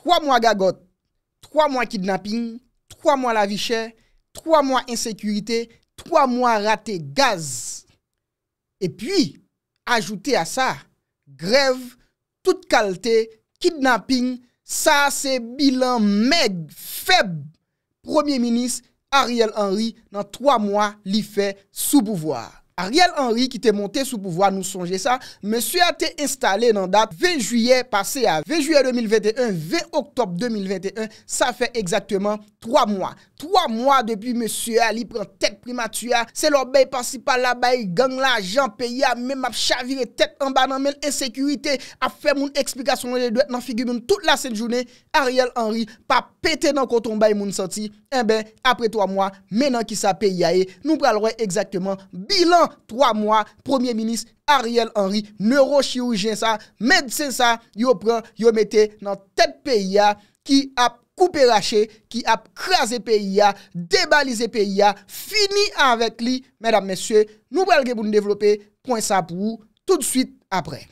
Troa mwa gagote, troa mwa kidnapping, troa mwa lavi chè, troa mwa insekurite, troa mwa rate gaz. E pi ajoute a sa, grev, tout kalte, kidnapping, sa se bilan meg feb. Premier ministre Ariel Henry nan troa mwa li fe sou bouvoar. Ariel Henry ki te monte sou pouvoi nou sonje sa, monsye a te instale nan dat 20 juye passe av. 20 juye 2021, 20 oktop 2021, sa fe exactement 3 mwa. 3 mwa depi monsye a li pren tek primatua, se lor baye parsipa la baye gang la, jan pe ya men map chavire tek an banan men ensekurite, a fe moun eksplikasyon nan figy moun tout la sen jounen, Ariel Henry pa pete nan konton baye moun santi, en eh ben apre 3 mwa, menan ki sa pe ya e, nou pral wè exactement bilan. 3 mwa, premier minis Ariel Henry Neurochirurgen sa, medsen sa Yo pran, yo mette Nan tet P.I.A Ki ap koupe rache, ki ap kreze P.I.A Debalize P.I.A Fini avet li, medam mesye Nou belge pou nou devlope Kwen sa pou, tout suite apre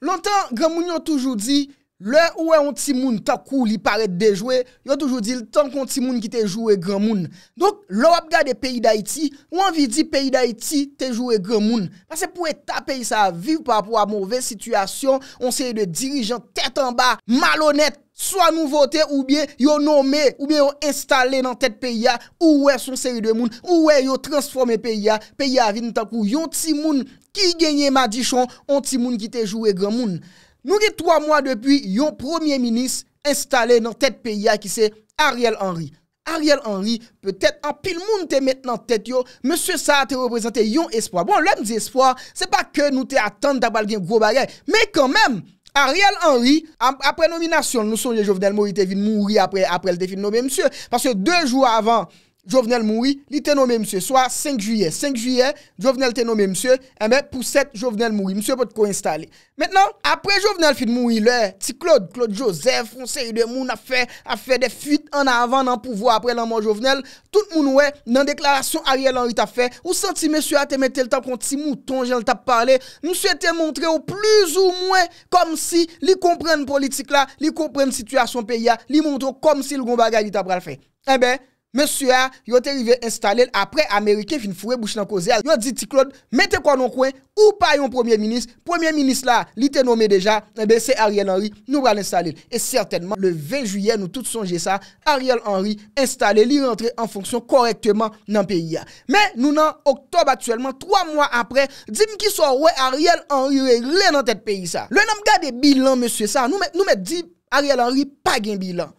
Lontan, Gamounion toujou di Le ouwe yon ti moun takou li paret dejwe, yon toujou di l tan kon ti moun ki te jwe gran moun. Donk, l wap ga de peyi da iti, ou anvi di peyi da iti te jwe gran moun. Pase pou e ta peyi sa vir pa pou a mouve situasyon, yon seri de dirijan tetan ba, malonet, swa nouvote, oubyen yon nome, oubyen yon estale nan tet peyi ya, ouwe yon seri de moun, ouwe yon transforme peyi ya, peyi ya vin takou yon ti moun ki genye madichon, yon ti moun ki te jwe gran moun. Nous avons trois mois depuis, un premier ministre installé dans tête pays qui c'est Ariel Henry. Ariel Henry, peut-être en pile monde te maintenant tête monsieur ça été représenté yon espoir. Bon, l'homme d'espoir, ce n'est pas que nous te attendons d'avoir un gros bagage, mais quand même, Ariel Henry, après nomination, nous sommes les Jovenel Moïse, venu mourir après, après le défi nommer monsieur, parce que deux jours avant, Jovenel moui, li te nomé msye. So a 5 juye. 5 juye, jovenel te nomé msye. Ebe, eh pou 7 jovenel moui. Msye pou te ko installe. Mwenen, apre jovenel fit moui, le, ti Claude, Claude Joseph, un seri de moun afe, afe de fit an avan nan pouvo apre lanman jovenel, tout moun oue, nan deklarasyon ariel an wita fe, ou senti msye a te mette l tap konti mouton jen l tap pale, msye te montre ou plus ou mwen, kom si li komprene politik la, li komprene situasyon peya, li montre kom si l gombaga yi tap pral fe. Ebe eh Monsye a, yon te rive installel apre Amerike fin fure bouch nan koze a. Yon di ti Claude, mette kwa non kwen, ou pa yon premier minis. Premier minis la, li te nome deja, ebe eh se Ariel Henry nou bran installel. E certainman, le 20 juyen nou tout sonje sa, Ariel Henry installel, li rentre en fonksyon korektweman nan peyi a. Men nou nan, oktob atwèlman, 3 mwa apre, di mki sorwe Ariel Henry re le nan tet peyi sa. Le nan mga de bilan monsye sa, nou met di Ariel Henry pa gen bilan.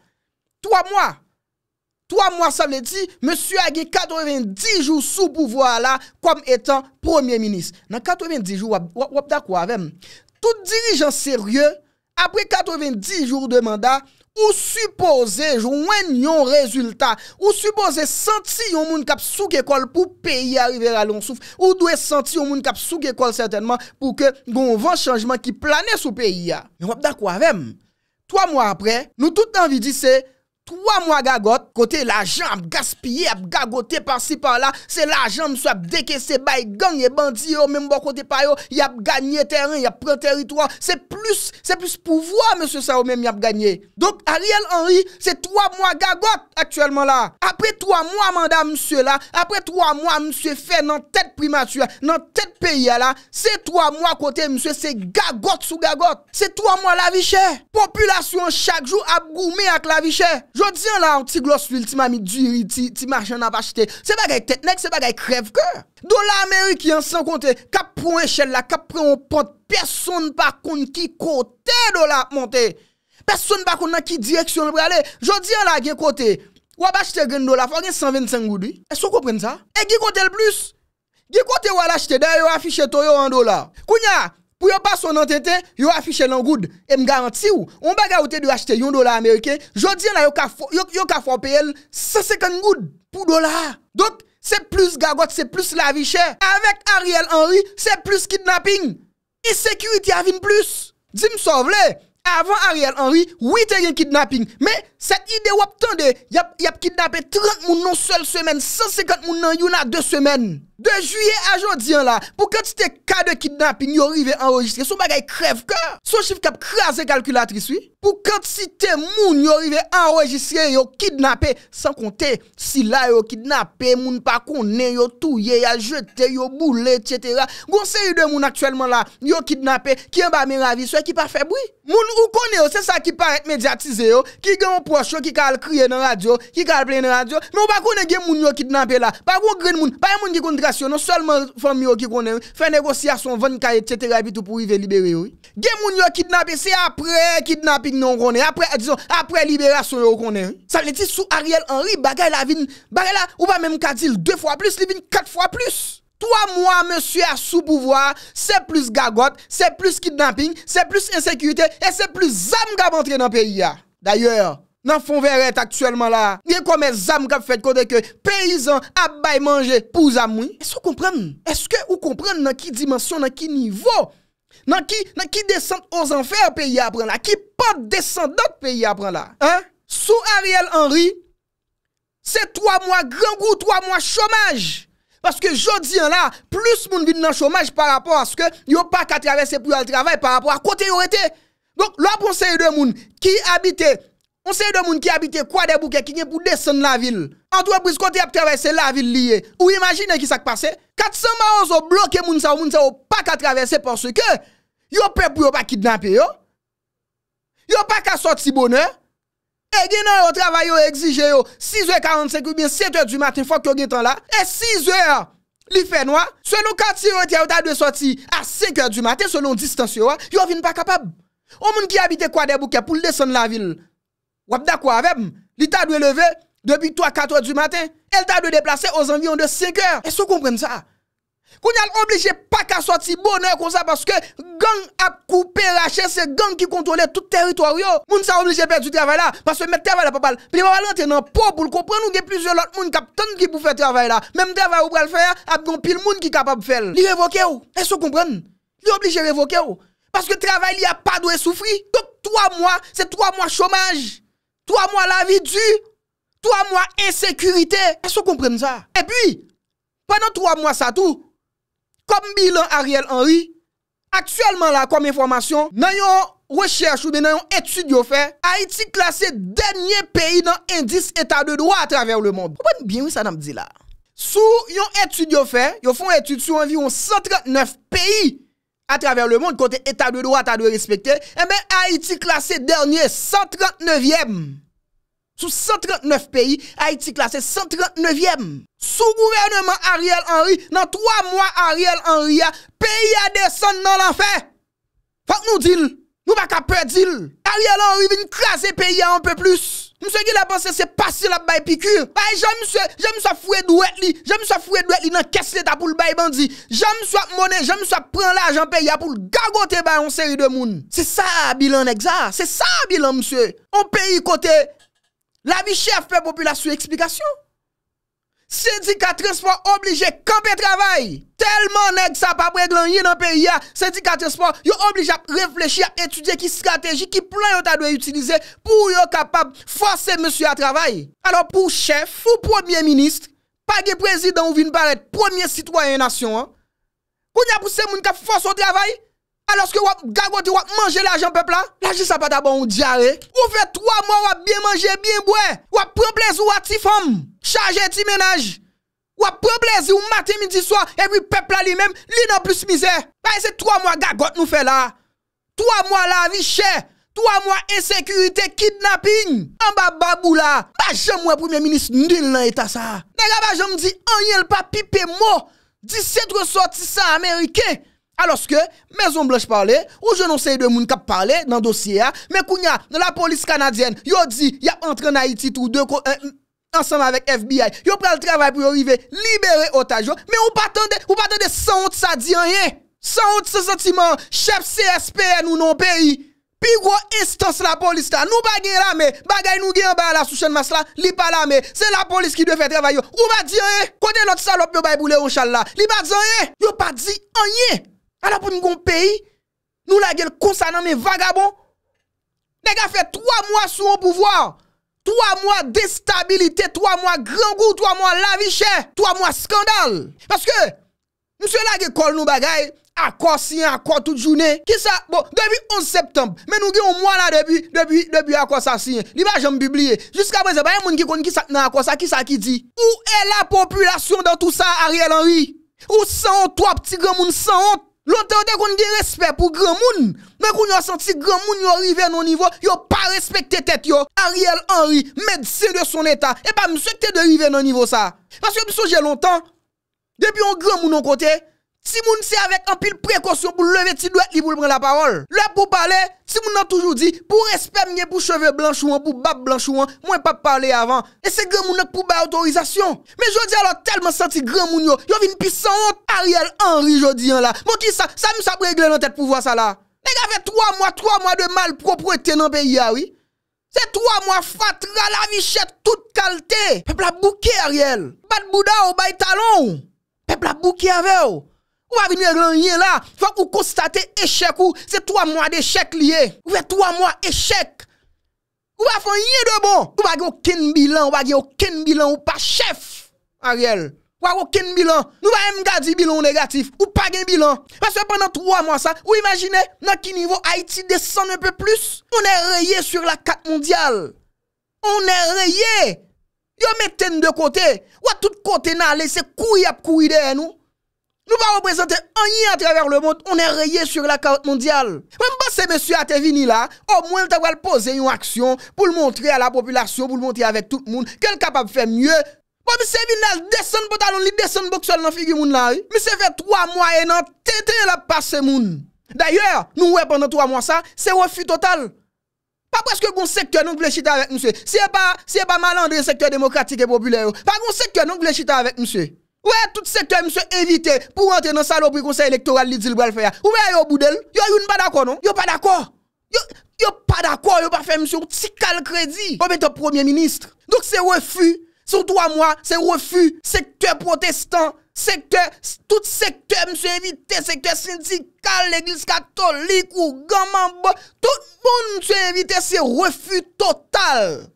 3 mwa! 3 mwa samle di, M. Agye 90 jou sou pouvoa la, kom etan premier-ministre. Nan 90 jou, wap da kwa avèm? Tout dirijan serye, apre 90 jou de mandat, ou suppose jounwen yon rezultat, ou suppose senti yon moun kap sou kekol pou peyi arriver a lonsouf, ou dwe senti yon moun kap sou kekol certainman pou ke gonvan chanjman ki plane sou peyi ya. Wap da kwa avèm? 3 mwa apre, nou tout anvidi se, Trois mois gagote, côté l'argent a gaspillé, a gagoté par-ci par-là, c'est l'argent jambe soit décaissé by gang et ou même bon côté par yo, y a gagné terrain, y a pris territoire, c'est plus c'est plus pouvoir monsieur ça même y a gagné. Donc Ariel Henry, c'est trois mois gagote actuellement là. Après trois mois madame, monsieur là, après trois mois monsieur fait dans tête primature, dans tête pays là, c'est trois mois côté monsieur c'est gagote sous gagote. C'est trois mois la vie Population chaque jour a gourmé avec la vie Jodi an la, ti glos vil, ti mami diri, ti marchen ap achete. Se ba gay tetnek, se ba gay krevke. Dola Amerik yon san konte, kap pou en chel la, kap pou en pot, person pa koun ki kote dola monte. Person pa koun nan ki direksyon pou ale. Jodi an la, gen kote, wap achete gen dola, fò gen 125 goudi. E so kou pren sa? E gen kote l plus? Gen kote wap achete, der yo afiche to yo an dola. Kounya? Pou yo pa son entente, yo afiche nan goud. E m garanti ou, on ba garote de achete yon dola Amerike. Jodi, yo ka forpeyen 150 goud pou dola. Donk, se plus gagote, se plus laviche. Avek Ariel Henry, se plus kidnapping. E security avine plus. Dime sovle, avan Ariel Henry, wite yon kidnapping. Me, set ide wap tande, yap kidnape 30 moun nan sel semen, 150 moun nan yon nan 2 semen. De juillet à aujourd'hui, hein, là, pour quantité de cas de kidnapping, yon arrivé enregistré, son bagay crève cœur. Son chiffre cap crasé calculatrice, oui. Pour quand quantité moun yon arrivé enregistré, yon kidnappé, sans compter si là yon kidnappé, moun pas connaît, yon touye, yon jeté, yon boulé, etc. Gon série de moun actuellement là, yon kidnappé, qui en bas mes ravis, qui pas fait bruit. Moun ou connaît, c'est ça qui paraît médiatisé, qui gagne proche, qui kal crier dans radio, qui kal plein dans radio, mais on pas connaît gen moun yon kidnappé là. Pas green moun, pas moun qui négociation, non seulement famille qui connaît, fait négociation, vente etc. et puis tout pour y libérer. Oui. Gen moun yo kidnappé, c'est après kidnapping non connaît, après, eh, disons, après libération yo connaît. Ça veut dire sous Ariel Henry, bagay la vin, ou pas même dire deux fois plus, li vin quatre fois plus. Trois mois, monsieur, à sous pouvoir, c'est plus gagote, c'est plus kidnapping, c'est plus insécurité, et c'est plus zam gab entrer dans le pays. D'ailleurs, nan fon veret aktuelman la, ye kwa me zam kap fet kode ke, peyizan ap bay manje pou zam mwen, eske ou kompran nan ki dimansyon, nan ki nivou, nan ki desante osanfer peyi apren la, ki pat desante dot peyi apren la, sou Ariel Henry, se 3 mwa gran gwo, 3 mwa chomaj, paske jodi an la, plus moun vin nan chomaj, par rapport aske, yo pa katravesse pou al travay, par rapport a kote yon ete, donk la ponsen yon moun, ki abite, On se yon moun ki abite kwa de bouke ki nye pou desen la vil. An tou e bris konti ap travese la vil liye. Ou imagine ki sak pase. 400 maoz ou bloke moun sa ou moun sa ou pa ka travese porsi ke. Yon pe pou yon pa kidnape yo. Yon pa ka soti bonè. E genan yo travaye yo exige yo. 6h45 ou bin 7h du maten fok yo gen tan la. E 6h li fenwa. Selon 4h30 ou tan 2h soti a 5h du maten. Selon distansi yo. Yon vin pa kapab. O moun ki abite kwa de bouke pou desen la vil. Ou d'accord avec L'État doit lever depuis 3-4 heures du matin. Elle t'a doit déplacer aux environs de 5 heures. Est-ce que vous comprenez ça? Qu'on est obligé pas qu'à sortir bonheur comme ça parce que gang a coupé chaîne, c'est gang qui contrôlait tout territoire. Moun sa obligé perdre du travail là parce que mettre travail là pas mal. Puis va rentrer dans pour comprendre comprendre, il y a plusieurs autres moun qui tente qui pour faire travail là. Même travail ou le faire, a gon pile monde qui capable faire. Li révoquer ou. Est-ce que vous comprenez Li obligé révoquer ou parce que travail il a pas de souffrir. Donc 3 mois, c'est 3 mois chômage. 3 mwa lavi du, 3 mwa insekurite. As yo kompren sa? E pi, pwennan 3 mwa sa tou, kom bilan Ariel Henry, aktuelman la kom informasyon, nan yon recherche ou nan yon etude yo fe, Haiti klasè denye peyi nan indis etade doa atraver le moun. Kwen bien wè sa nan mdi la? Sou yon etude yo fe, yo fon etude sou anvi yon 139 peyi, a travèr lè moun, kote etat dè droit, etat dè respectè, e eh mè Haïti klasè dèrniè, 139èm. Sou 139 pèyi, Haïti klasè 139èm. Sou gouvernèman Ariel Henry, nan 3 mwa Ariel Henry a, pèyi a deson nan l'enfer. Fak nou dil, nou bak a pè dil. Ariel Henry vin klasè pèyi a an pè plus. Mse ki la panse se pasi la bay pikur. Ay, jan mse, jan mse fwe duwet li, jan mse fwe duwet li nan kesle ta pou l bay bandi. Jan mse mone, jan mse pran la ajan pe, ya pou l gagote bay yon seri de moun. Se sa bilan egza, se sa bilan mse. On pe yi kote, la vi chef pe popi la sou eksplikasyon. Sendika transport oblije kampe travay. Telman neg sa pa preglan yi nan periya, sendika transport yo oblije a reflechi, a etudye ki strategi ki plan yo ta doye utilize pou yo kapab fose monsi a travay. Ano pou chef ou premier ministre, pa ge prezidant ou vin paret premier citoyen nasyon an, koun ya puse moun ka fose o travay, an loske wap gagote wap manje la janpepla, la jis sa pa taban ou diare, wap fe 3 moun wap bien manje, bien bwe, wap preblez ou atifam. Chaje ti menaj. Wap problezi ou mati midi swa, evwi pepla li menm, li nan plus mize. Baye se 3 mwa gagot nou fe la. 3 mwa la vi che. 3 mwa insekurite kidnapping. An ba babou la. Baje mwen premier minis nil nan eta sa. Nega ah, ba jom di, an yel pa pipe mo. 17 ressorti sa Amerike. Aloske, mezon blanche parle, ou jenon se yi demoun kap parle nan dosye ya, ah. me kounya nan la polis kanadyen, yo di, yap entre nan Haiti tou 2, 1, 1, euh, Ansem avèk FBI, yo prel travay pou yo rive, libere otaj yo. Me ou pa tende, ou pa tende saout sa di anye. Saout se sentiman, chèp CSPN ou non peyi. Pi gwo instance la polis ta. Nou pa gen la me, bagay nou gen ba la souchen mas la, li pa la me. Se la polis ki dwe fè travay yo, ou pa di anye. Kote not salop yo bay boulè, onchallah. Li pa di anye. Yo pa di anye. A la pou nou kon peyi, nou la gen konsan anme vagabon. Nega fè 3 mwa sou an pouvòr. Tro a mwa destabilite, tro a mwa grangou, tro a mwa laviche, tro a mwa skandal. Paske, msye la ge kol nou bagay, akwa sin, akwa tout jounen. Ki sa, bon, debi 11 septembe, men nou ge yon mwa la debi, debi, debi akwa sa sin. Li ba jom bibliye, jiska breze, baye moun ki koni ki sa nan akwa sa, ki sa ki di. Ou e la populasyon dan tout sa a riel anri? Ou san an to a pti gen moun, san an... Lontan de kon di respet pou gran moun. Men kon yon senti gran moun yon rive nan nivou. Yon pa respet te tet yo. Ariel Henry, medse de son etan. E pa m sou te de rive nan nivou sa. Mas yo bi souje lontan. Depi yon gran moun yon kote. Si moun se avek an pil prekosyon pou leve ti dwet li pou l pren la parol. Le pou pale, si moun nan toujou di, pou respem nye pou cheve blanchouan, pou bab blanchouan, mwen pa pale avan, e se gen moun ak pou bay otorizasyon. Me jodi ala telman santi gen moun yo, yo vin pi san an, a riel, anri jodi an la. Mou ki sa, sa mous ap regle nan tet pou vwa sa la. Nega ve 3 moua, 3 moua de malpropre e tenan pe ya, wii. Se 3 moua fat, rala, vichet, tout kalte. Pepla bouke a riel. Bat bouda ou bay talon. Pepla bouke a vè ou. Ou va vinye renye la, fwa ou konstate eshek ou, se 3 mwa de eshek liye. Ou ve 3 mwa eshek, ou va fwenye de bon. Ou va gen oken bilan, ou va gen oken bilan, ou pa chef Ariel. Ou va gen oken bilan, nou va em gadi bilan negatif, ou pa gen bilan. Fwa se pen nan 3 mwa sa, ou imagine nan ki nivou Haiti desen un pe plus, ou ne reye sur la 4 mondial. Ou ne reye, yo meten de kote, ou a tout kote nan lese kouy ap kouy den ou. Nou va represente anye a traver le mont, on e reye sur la kaot mondial. Mwen pa se mesye a te vini la, o mwen te wale pose yon aksyon, pou l montre a la populasyon, pou l montre avek tout moun, ke l kapab fe mye. Mwen se vini la deson pota loun, li deson bokson nan figi moun la. Mwen se ve 3 mwa enan, te te la pase moun. Dayer, nou we pendant 3 mwa sa, se wafi total. Pa preske goun sektor nou vle chita avek mwen se. Se e pa malandre sektor demokratik e populeyo, pa goun sektor nou vle chita avek mwen se. Ouais, tout secteur monsieur invité pour entrer dans le salon pour conseil électoral Où dit le faire. Ouais, yo boudel, yo pas d'accord non? Yo pas d'accord. Yo pas d'accord, yo pas fait monsieur petit cal crédit comme étant premier ministre. Donc c'est refus sur trois mois, c'est refus secteur protestant, secteur tout secteur monsieur invité, secteur syndical, l'église catholique ou gamambo, tout le monde monsieur invité c'est refus total.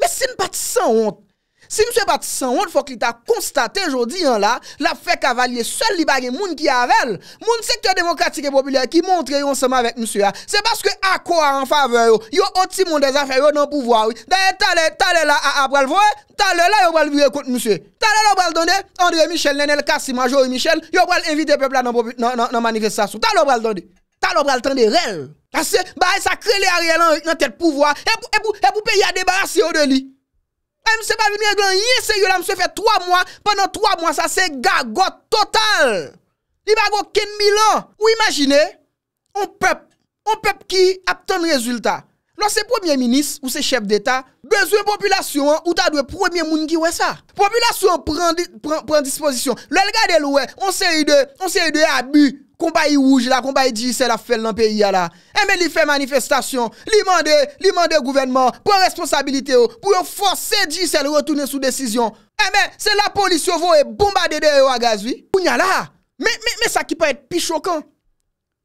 Mais c'est pas de sans honte. Si mswe patisan wot, fok li ta konstate jodi yon la, la fek avalye sol li bagye moun ki avel, moun sektor demokratik e popilye ki montre yon seman vek mswe la. Se baske akwa an fave yo, yo oti moun de zafè yo nan pouvoi. Deye talè la a pral vwe, talè la yo pral vwe kont mswe. Talè lo pral dande, André Michel nen el kassi majo yon Michel, yo pral evite pepla nan manifestasyon. Talè lo pral dande, talè lo pral dande re. Asi, ba e sakre li a re lan yon tel pouvoi, e pou peyi a debarasi yo de li. M se pa vimye glan yese yo la, m se fe 3 mwa, panan 3 mwa, sa se gagot total. Li bago 5.000 an. Ou imagine, on pep, on pep ki aptan rezultat. Non se premier minis ou se chep d'Etat, bezo yon populasyon ou ta dwe premier moun ki wè sa. Populasyon pren disposisyon. Lèl gade lwè, on se yde, on se yde abu. Koumba yi wouj la, koumba yi di, se la fèl nan peyi ya la. Eme li fè manifestasyon, li mande, li mande gouvernement, pou yon responsabilite yo, pou yon fò se di se le wotounen sou desisyon. Eme, eh, se la polisyon vò e bombade de yo a gazvi. Pounya la, me sa ki pa et pi chokan.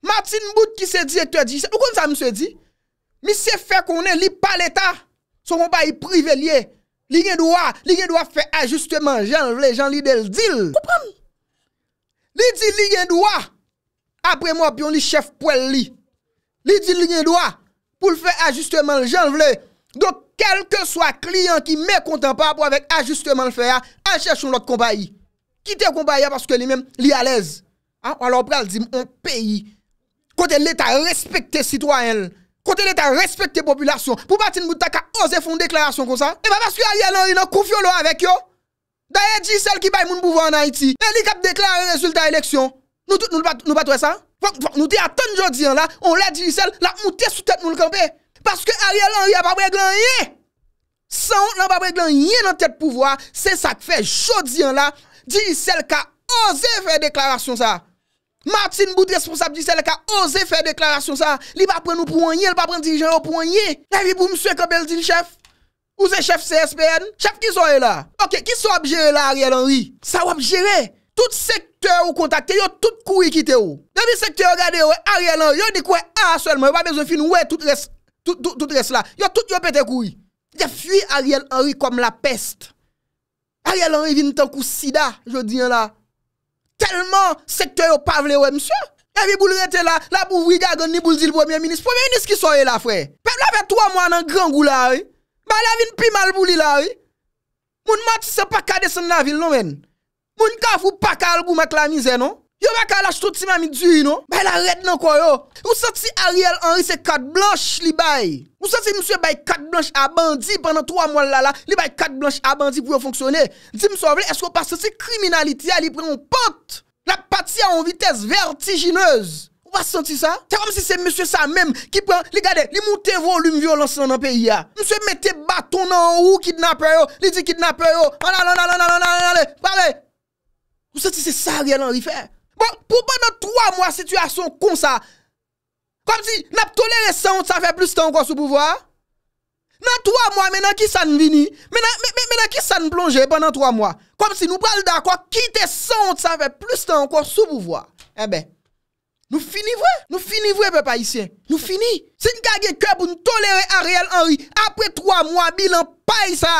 Martin Mboute ki se di et te di, ou kon sa mse di? Mi se fe konen li pa l'Etat, son kompa yi prive liye. Li gen do a, li gen do a fe ajustement jen vle, jan li del dil. Kupam. Li di li gen do a, apre mwa pi yon li chef pou el li. Li di li gen do a, pou l fe ajustement jen vle. Don, kelke so a kliyen ki me kontan pa pou avek ajustement l fe a, an chèchon lot kompa yi. Kite kompa yi a, paske li men li alèz. An, an lor pral di, mwen peyi. Kote l'Etat respekte sitwa el, Kote de ta respet te populasyon, pou pati n mouta ka oze foun deklarasyon kon sa. E pa paske Ariel Henry nan koufyo lò avèk yo. Da ye di sel ki bay moun pouvo an Haiti. E li kap deklaran rezultat eleksyon. Nou patouè sa. Nou te atan jodiyan la, on lè di sel la moutè sou tèt moun kampè. Paske Ariel Henry apabre glan ye. San, lè apabre glan ye nan tèt pouvo a. Se sak fe jodiyan la, di sel ka oze fè deklarasyon sa. Martin bout responsable di selle ka ose fè deklarasyon sa, li ba pren ou pou wanyè, li ba pren dirijen ou pou wanyè. Yè vi bou mswe kò bel din chèf, ou zè chèf CSPN, chèf ki son yè la. Ok, ki son wap jere la Ariel Henry? Sa wap jere, tout sektè ou kontakte, yo tout koui kite ou. Yo vi sektè ou gade ou, Ariel Henry, yo di koui an aswèlman, yo pa bezo fin, wè tout res, tout res la. Yo tout yo pète koui. Ya fui Ariel Henry kom la peste. Ariel Henry vin tankou sida, yo di yon la. tellement secteur pas vle ouais monsieur. Et puis, vous là, là, pour vous ni pour premier ministre. Premier ministre qui soit là, frère. Peuple avec trois mois dans grand goût là, oui. Bah, la vine plus mal pour là, oui. Moun mat se pas qu'à descendre la ville, non, men. Moun kafou pas qu'à vous la misère, non. Yo ba ka laj tro ti mami diwi nou? Ba la red nan kwa yo? Ou santi Ariel Henry se kat blanche li bay? Ou santi mswe bay kat blanche a bandi Pendan 3 mwan lala Li bay kat blanche a bandi pou yo fonksyone? Dime sou avle, esko pa santi kriminaliti A li pren yon pote? La pati yon vites vertigineuse Ou pa santi sa? Tevam si se mswe sa mem ki pren Li gade, li moute volum violans nan anpe ya Mswe mette baton nan ou kidnape yo Li di kidnape yo Ou santi se sa Ariel Henry fe? Bon, pou ban nan 3 mwa Situasyon kon sa Kom si nap tolere 100 Sa fe plus tan kon sou pou vwa Nan 3 mwa menan ki sa n vini Menan ki sa n plonge Pon nan 3 mwa Kom si nou pral da kwa Ki te 100 Sa fe plus tan kon sou pou vwa Ebe eh Nou fini vwe Nou fini vwe pe pa yisi Nou fini Se nou kage kwe pou nou tolere A real Henry Apre 3 mwa Bilan pay sa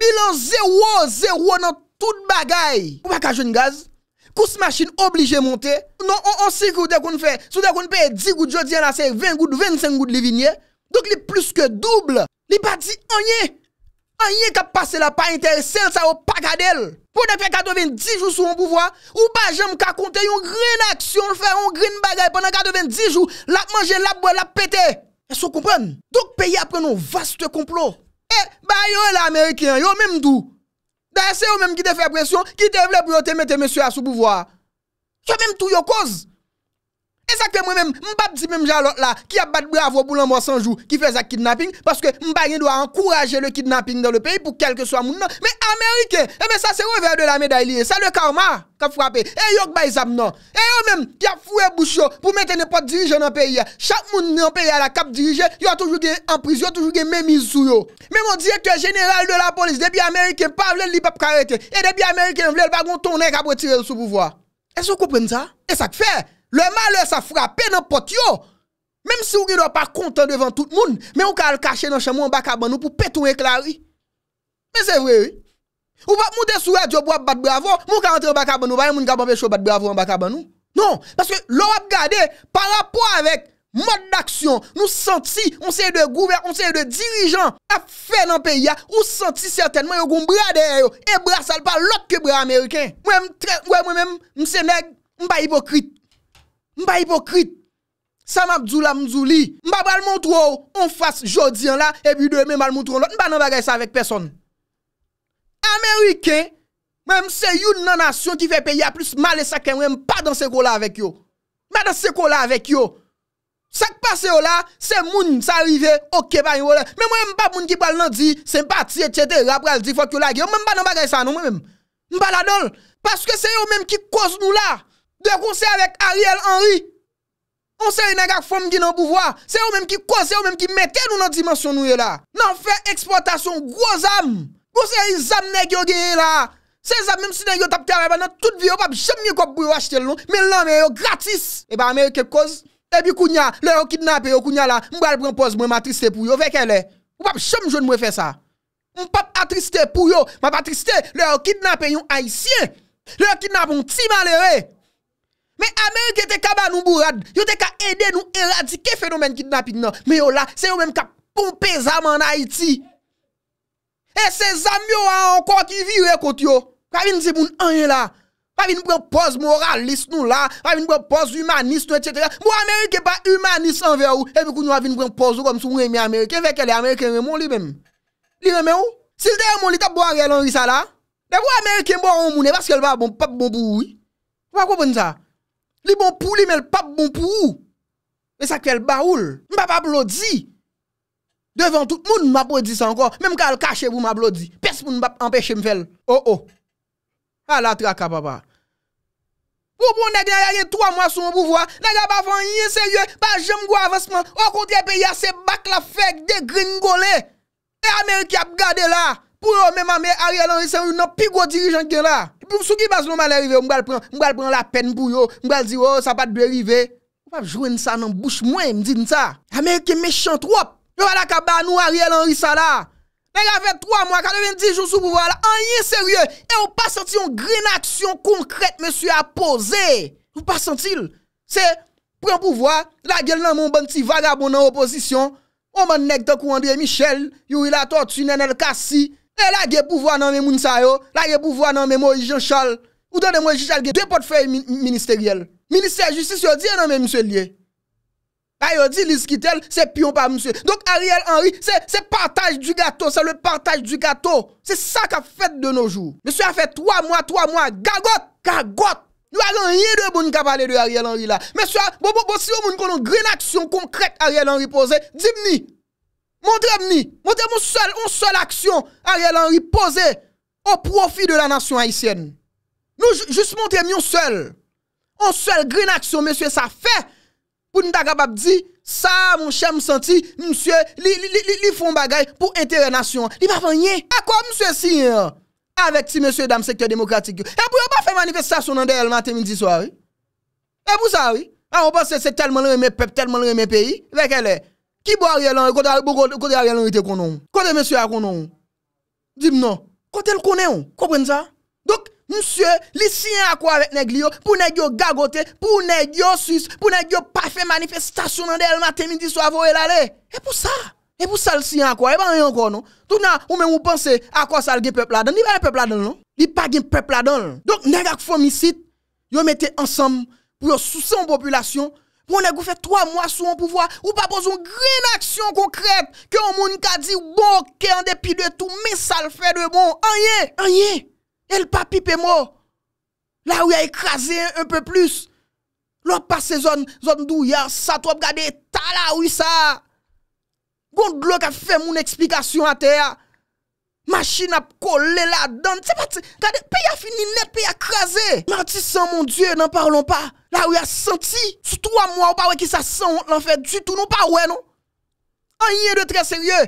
Bilan 0-0 Nan tout bagay Ou baka joun gaz? Kous machin oblije monte, nou an ansi kou dekoun fe, sou dekoun pe di gout jodi an ase, 20 gout, 25 gout li vinye, dok li plus ke double, li pa di anye, anye ka pase la pa inter, sel sa ou pakadel. Pou ne fe 90 jou sou an bouvoi, ou pa jem ka konte yon green aksyon, fè yon green bagay, pwennan 90 jou, la manje, la boye, la pete. E so kompon, dok peye apre nou vaste komplon. E, eh, ba yo el Ameriken, yo menm dou. Da ese yo menm ki te fe apresyon, ki te vle pou yo te mette mesye a sou bouvoar. Yo menm tou yo koz. E sak fè mwen mèm mbap di mèm jan lot la ki ap bat bravo boulan mò sanjou ki fè zak kidnapping paske mba gen do a ankoraje le kidnapping dan le peyi pou kelke swa moun nan. Mè Amerike, e eh mè sa se rever de la medalie. Sa le karma kap frapè. E yo k bay zam nan. E yo mèm ki ap fwe bouch yo pou mette ne pot dirijen an peyi ya. Chak moun nan peyi ya la kap dirijen, yo a toujou gen en pris, yo a toujou gen mèmiz sou yo. Mè mwen direkte general de la polis, debi Amerike mwen pa vle lipe prarite. E debi Amerike mwen vle l bagon tonèk ap wè tirel sou bouvoi. Le malè sa frapè nan pot yo. Mèm si ou ki nou pa kontan devan tout moun, mè ou ka al kache nan chèmou an baka ban nou pou petoun e klari. Mè se vre. Ou pa moutè souè diyo bou ap bat bravo, mou ka antre an baka ban nou, baye moun gaban pe chò bat bravo an baka ban nou. Non, paske lor ap gade, par rapport avèk, mod d'aksyon, nou senti, moun se de gouver, moun se de dirijan, ap fè nan pe ya, ou senti certaine mwen yo goun brade yo, e brasal pa lot ke brade Ameriken. Mwen mwen mèm mse neg mba hipokrite. Mba hipokrit, samap djou la mdjou li, mba bal montrou, on fase jodi an la, e bi doye men mal montrou nou, mba nan bagay sa vek peson. Ameriken, mwen mse yon nanasyon ki ve peyi a plus male sakè, mwen mpa dan seko la vek yo. Mwen mpa dan seko la vek yo. Sak pase yo la, se moun sa rive, oke ba yon yo la. Mwen mpa moun ki bal nan di, sempati etche de rap, pral di fok yo la ge, mwen mpa nan bagay sa nou mwen mwen. Mba la dol, paske se yo menm ki koz nou la. Dè kon se avèk Ariel Henry. Kon se yon negak fòm gè nan bouvoa. Se yon mèm ki kòz, se yon mèm ki mètè nou nan dimansyon nou yon la. Nan fè eksportasyon gwo zam. Kon se yon zam neg yon gè yon la. Se yon zam mèm si nan yon tapte araba nan tout vi yon pap jom yon kop pou yon achete loun. Mè nan mè yon gratis. E ba mè yon kèp kòz. E bi kounya, lè yon kidnape yon kounya la. Mbè al prèm pose mwen ma tristè pou yon. Fè kè lè. Mpap jom joun mwen fè sa. Mpap Me Amerike te kaba nou bourad. Yo te ka ede nou eradike fenomen kidnapping nou. Me yo la, se yo menm ka pompe zam an Haiti. E se zam yo an anko ki vi yo ekot yo. Wavine se moun anye la. Wavine mwen pos moralist nou la. Wavine mwen pos humanist nou etc. Mwen Amerike pa humanist anveyo. Epe kou nou wavine mwen pos ou kom sou mwen remi Amerike. Fek ele Amerike remon li menm. Li reme ou? Sil te emon li tap bo a re lanri sa la. De wou Amerike mwen moun moun e baske lwa moun pap moun bouy. Wakopon sa? Li bon pou li men l pap bon pou ou. E sak fè l baoul. M pa pa blodi. Devan tout moun m apodi sa ankon. Mem ka l kache m pou m aplodi. Pes moun m ap empèche m fèl. Ho oh, oh. ho. Ha la traka papa. Ou pou neg nage a ye 3 mwa sou m pou vwa. Nage a bafan yin se yon. Ba jem gwa avansman. Ou konti e pe yase bak la fek de gringole. E Amerike ap gade la. Pou yo men mame a ye lan yi se yon. Non pigo dirijan gen la. pour ceux qui base non mal arrivé, prendre on va prendre la peine pour yo, va dire oh ça pas de arriver. On va jouer ça dans bouche moi, me dit ça. Américain méchant trop. Yo la kaba nous Ariel Henry ça là. 3 mois 90 jours sous pouvoir là, rien sérieux et on pas senti une grande action concrète monsieur a posé. Vous pas senti C'est prend pouvoir, la gueule dans mon bon petit vagabond en opposition. On m'a nèg André Michel, il la tortue, Nenel Kassi, E la ge pouvwa nan men moun sa yo, la ge pouvwa nan men morijan chal, ou dan men morijan chal ge, de potfey ministeriel. Minister justice yo diye eh, nan men monsye liye. La yo diye li skitel, se piyon pa monsye. Donk Ariel Henry, se partaj du gato, se le partaj du gato. Se sa ka fet de nou jou. Monsye a fet 3 mwa, 3 mwa, gagot, gagot. Nou a renye de boni ka pale de Ariel Henry la. Monsye a, bon, bon, bon, si yo moun konon gren aksyon konkret Ariel Henry pose, dimni. Montre mni, montre moun sol, moun sol aksyon a yelan ripoze o profi de la nasyon aisyen. Nou, jist montre mni, moun sol, moun sol green aksyon, monsye, sa fe, pou nita gabab di, sa, moun chè msanti, monsye, li, li, li, li, li, li foun bagay pou enterre nasyon. Li pa fanyen. A kwa, monsye, si, avèk ti, monsye, dam sektor demokratik yo. E pou yo pa fè manifestasyon nan der el matèm indi swari? E pou sa, wè? A ah, wè pa se se telman lè mè pep, telman lè mè peyi, Qui boit Ariel Henry Côté Ariel Henry te connaît. Côté monsieur a connu? Dis-moi non. Côté le connaît. Comprenez ça Donc, monsieur, lycée à quoi avec Neglio pour Neglio gagoter, pour Neglio sus, pour Neglio pas faire manifestation dans le matin, midi, soir, vous aller Et pour ça et pour ça, le sien à quoi? Et ben, rien encore, non? Tout monde on même, vous pensez à quoi ça le peuple là-dedans? Il n'y a pas peuple là-dedans, non? Il n'y a pas de peuple là-dedans. Donc, qui font ils yo été ensemble pour soucier en population, Mwen a e goufè 3 mwa sou an pouvwa, ou pa bozoun gren aksyon konkrèt, ke an moun ka di, bon, ke an depi de tou, men sal fè de bon. An ye, an ye, el pa pipe mò, la ou ya ekraze un peu plus. Lò pa se zon, zon dou ya, sa tou ap gade, ta la ou sa. Goun blok a fè moun eksplikasyon an te ya. Mashi nap kole la dan, te pati, kade pe ya fini net, pe ya kreze. Manti san mon die, nan parlon pa, la ou ya senti. Su 3 mwa ou pa wey ki sa san, lan fe du tout nou pa wey nou. Anye de tre serye,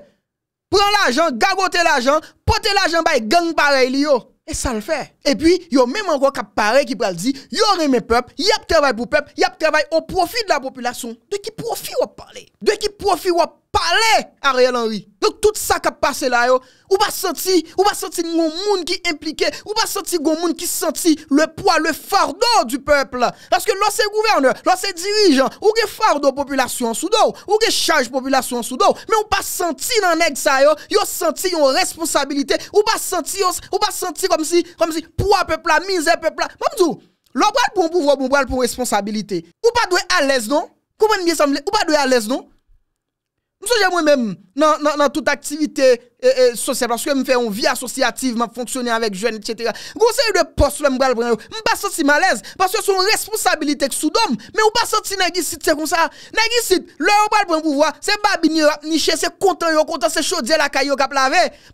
pran la ajan, gagote la ajan, pote la ajan bay gang pare li yo. E sa l fe. E pi, yo menm ango kap pare ki pral di, yo reme pep, yap travay pou pep, yap travay ou profi la populasyon. De ki profi wap pale, de ki profi wap pale. pale Ariel Henry. Nou tout sa kap pase la yo, ou pa senti, ou pa senti nou moun ki implike, ou pa senti nou moun ki senti le poa, le fardo du peple. Paske lò se gouverne, lò se dirijan, ou ge fardo populasyon soudo, ou ge chaj populasyon soudo, men ou pa senti nan neg sa yo, yo senti yon responsabilite, ou pa senti, ou pa senti kom si, kom si poa pepla, mizè pepla, moun bon, bon, mzou, bon, lò poual pouan bouvo, lò poual pouan responsabilite. Ou pa dwe alèz non, koumen miye sanble, ou pa dwe alèz non, Msoje mwen men nan tout aktivite... social parce que je fais une vie associative, je fonctionner avec jeunes, etc. Conseil de poste, je ne pas senti malaise parce que c'est une responsabilité que d'homme. mais on pas senti dit c'est comme ça. Nagisit, le on pas pour pouvoir, c'est Babini, Niché, c'est content, yo content, c'est chaudier la caille, yo cap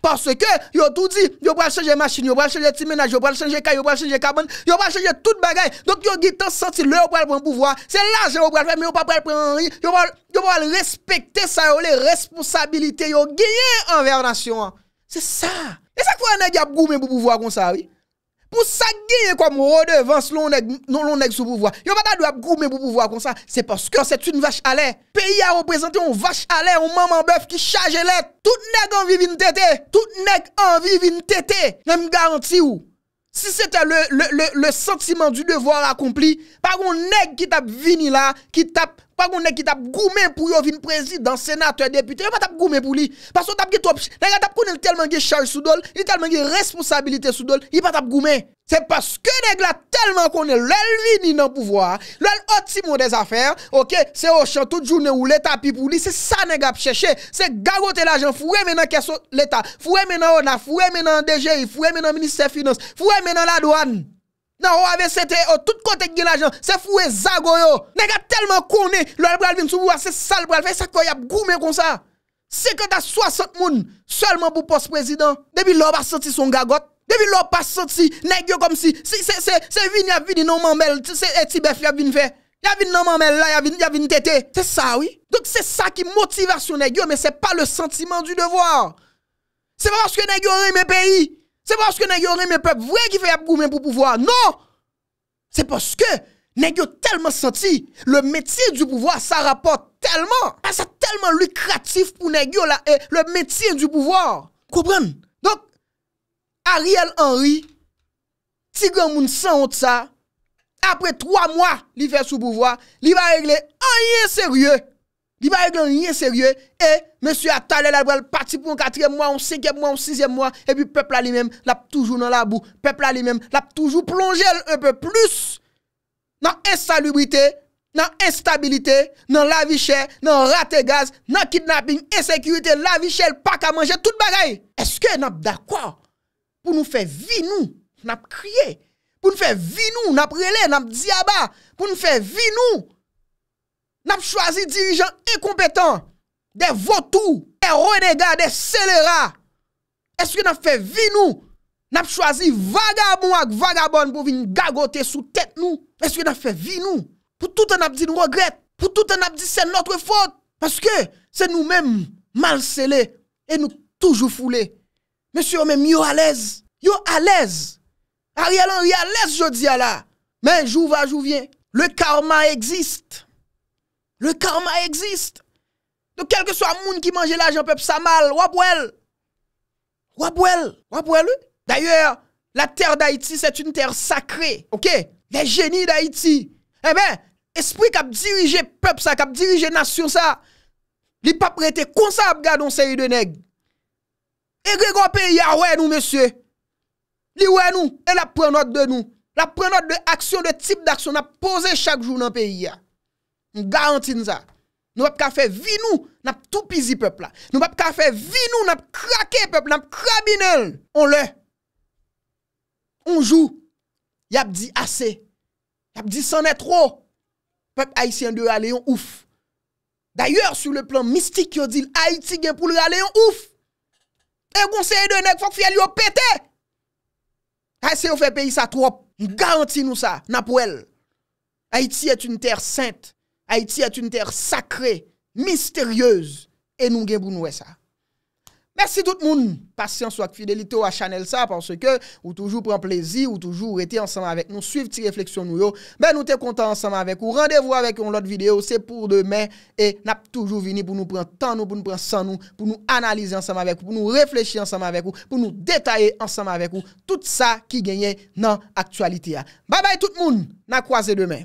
parce que yo tout dit, yo pas changer machine, yo pas changer petit ménage, yo pas changer caille, yo pas changer cabane, yo pas changer toute bagaille. Donc yo dit senti le on parle pouvoir, c'est l'argent on faire, mais on pas le prendre rien, yo pas respecter ça, les responsabilités yo gagné envers la Hein. C'est ça. Et ça quoi nèg a goumé pour pouvoir comme ça oui. Pour ça gagner comme redevance l'on nèg non l'on sous pouvoir. vous pas doit goumé pour pouvoir comme ça, c'est parce que c'est une vache à lait. Pays a représenté une vache à l'air. un maman bœuf qui charge l'air Tout nèg en vinn tété, tout nèg vivent vinn tété. Même garantie ou si c'était le, le, le, sentiment du devoir accompli, par un nègre qui tape vini là, qui tape Pag moun nek ki tap goumen pou yo vin prezident, senat, ou depite, yon pa tap goumen pou li. Paso tap ki trop, nega tap konen telman ki charge sou dole, ni telman ki responsabilite sou dole, yon pa tap goumen. Se paske nega la telman konen lel vini nan pouvoar, lel otimou desafer, ok, se o chan tout jounen ou leta pi pou li, se sa nega ap cheche, se gagote la jen, fwe menan keso leta, fwe menan ona, fwe menan DG, fwe menan minister finance, fwe menan la douan. Non, on avait c'était, on oh, tout côté l'argent. l'argent. l'argent, c'est foué zago yo. Nega tellement konen, lò al c'est vin sou c'est sale sal ça. ça a goûté comme ça. C'est sa. 50 à 60 moun, seulement pour poste président. Depuis l'on pas senti son gagote. Depuis l'on pas senti, nèg comme si, si c'est, c'est, c'est vini à vini non mamel, c'est etibef a vini fait. Y'a vini non mamel là, a vini, a vini tété. C'est ça, oui. Donc c'est ça qui motivation nèg mais c'est pas le sentiment du devoir. C'est pas parce que nèg yo mes pays. Se paske nagyo reme pep vwe ki fe ap goumen pou pouvoar. Non. Se paske nagyo telman santi. Le metye du pouvoar sa rapote telman. A ah, sa telman lukratif pou nagyo la e. Le metye du pouvoar. Koubren. Donk, Ariel Henry, Tigran Mounsa Otsa, apre 3 mwa li fe sou pouvoar, li va regle anyen serye. Giba yon yon yon yon serye, e, monsu atale la wèl pati pou yon 4è mwa, yon 5è mwa, yon 6è mwa, e pi pepl a li mèm lap toujou nan la bou, pepl a li mèm lap toujou plonjèl un peu plus, nan ensalubrite, nan instabilite, nan lavi chèl, nan rate gaz, nan kidnapping, ensekirite, lavi chèl, pak a manjèl, tout bagay. Eske nap da kwa pou nou fè vi nou, nap kriye, pou nou fè vi nou, nap rele, nap diaba, pou nou fè vi nou, Nap chwazi dirijan e kompetan, de votou, de renega, de selera. Eske nap fe vi nou? Nap chwazi vagabon ak vagabon pou vin gagote sou tèt nou? Eske nap fe vi nou? Pou tout an ap di nou regret? Pou tout an ap di se notre fote? Paske se nou men malsele e nou toujou foule. Monsi ou men yo alez? Yo alez? A rialan rialez jo di ala. Men jou va, jou vien. Le karma existe. Le karma existe. Donc, quel que soit le monde qui mange l'argent, peuple, ça mal. ou Wabouel. Wabouel. D'ailleurs, la terre d'Haïti, c'est une terre sacrée. OK? Les génies d'Haïti. Eh bien, esprit qui a dirigé peuple, ça, qui a dirigé nation, ça. Il pas prêté comme ça à une série de nègres. Et Grégoire pays, ah ouais, nous, monsieur. Li ouais, nous. Et la prenante de nous. La prenante note de action, de type d'action, a posé chaque jour dans le pays. Ah. M garanti nou sa. Nou ap kafe vinou nap tou pizi pep la. Nou ap kafe vinou nap krake pep, nap krabinel. On le. On jou. Yap di ase. Yap di sanet ro. Pep Haitien de ou alé yon ouf. D'ayor, sou le plan mistik yo di, Haiti gen pou lou alé yon ouf. E gounseye de yon ek fok fye li yo pete. Haitien ou fe peyi sa trop. M garanti nou sa. Nap ou el. Haiti et un ter saint. Haiti est une terre sacrée, mystérieuse, et nous guen bonouè ça. Merci tout le monde, patience ou ak fidélité ou a chanel ça, parce que vous toujours prenez plaisir, vous toujours étiez ensemble avec nous, suivez tes réflexions nous, ben nous t'es content ensemble avec vous, rendez-vous avec nous dans l'autre vidéo, c'est pour demain, et n'a toujours vini pour nous prendre tant nous, pour nous prendre sans nous, pour nous analyser ensemble avec vous, pour nous réfléchir ensemble avec vous, pour nous détailler ensemble avec vous, tout ça qui gagne dans l'actualité ya. Bye bye tout le monde, na croisez demain.